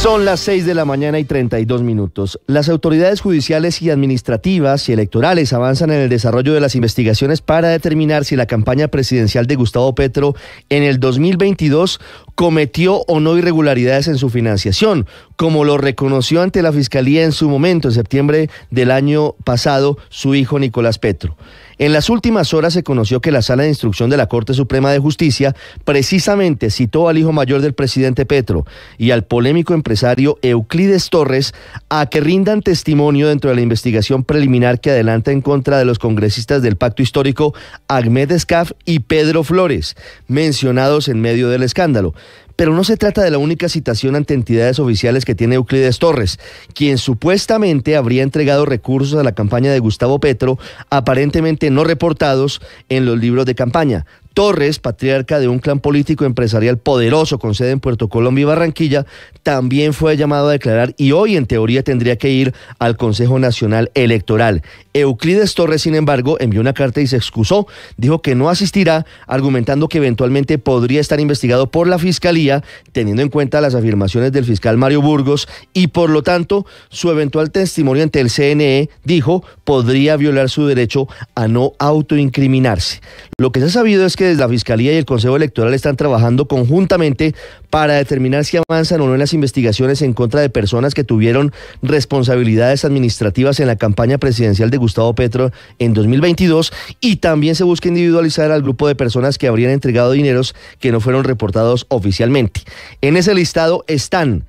Son las 6 de la mañana y 32 minutos. Las autoridades judiciales y administrativas y electorales avanzan en el desarrollo de las investigaciones para determinar si la campaña presidencial de Gustavo Petro en el 2022 cometió o no irregularidades en su financiación, como lo reconoció ante la Fiscalía en su momento, en septiembre del año pasado, su hijo Nicolás Petro. En las últimas horas se conoció que la Sala de Instrucción de la Corte Suprema de Justicia precisamente citó al hijo mayor del presidente Petro y al polémico empresario Euclides Torres a que rindan testimonio dentro de la investigación preliminar que adelanta en contra de los congresistas del Pacto Histórico Ahmed Escaf y Pedro Flores, mencionados en medio del escándalo. Pero no se trata de la única citación ante entidades oficiales que tiene Euclides Torres, quien supuestamente habría entregado recursos a la campaña de Gustavo Petro, aparentemente no reportados en los libros de campaña. Torres, patriarca de un clan político empresarial poderoso con sede en Puerto Colombia y Barranquilla, también fue llamado a declarar y hoy en teoría tendría que ir al Consejo Nacional Electoral. Euclides Torres, sin embargo, envió una carta y se excusó, dijo que no asistirá, argumentando que eventualmente podría estar investigado por la Fiscalía, teniendo en cuenta las afirmaciones del fiscal Mario Burgos y por lo tanto su eventual testimonio ante el CNE, dijo, podría violar su derecho a no autoincriminarse. Lo que se ha sabido es que la Fiscalía y el Consejo Electoral están trabajando conjuntamente para determinar si avanzan o no en las investigaciones en contra de personas que tuvieron responsabilidades administrativas en la campaña presidencial de Gustavo Petro en 2022 y también se busca individualizar al grupo de personas que habrían entregado dineros que no fueron reportados oficialmente. En ese listado están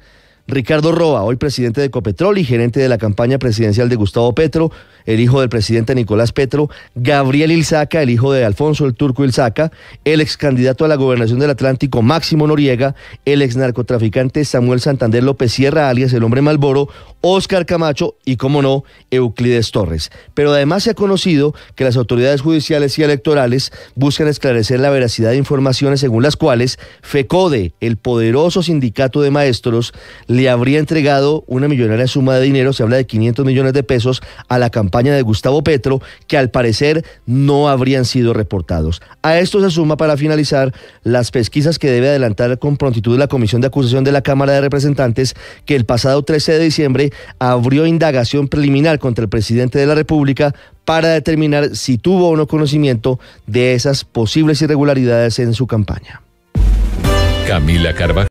Ricardo Roa, hoy presidente de Ecopetrol y gerente de la campaña presidencial de Gustavo Petro, el hijo del presidente Nicolás Petro, Gabriel Ilzaca, el hijo de Alfonso el Turco Ilzaca, el ex candidato a la gobernación del Atlántico Máximo Noriega, el ex narcotraficante Samuel Santander López Sierra, alias el hombre Malboro, Óscar Camacho y, como no, Euclides Torres. Pero además se ha conocido que las autoridades judiciales y electorales buscan esclarecer la veracidad de informaciones según las cuales FECODE, el poderoso sindicato de maestros, le habría entregado una millonaria suma de dinero, se habla de 500 millones de pesos, a la campaña de Gustavo Petro, que al parecer no habrían sido reportados. A esto se suma, para finalizar, las pesquisas que debe adelantar con prontitud la Comisión de Acusación de la Cámara de Representantes, que el pasado 13 de diciembre abrió indagación preliminar contra el presidente de la República para determinar si tuvo o no conocimiento de esas posibles irregularidades en su campaña. Camila Carvajal.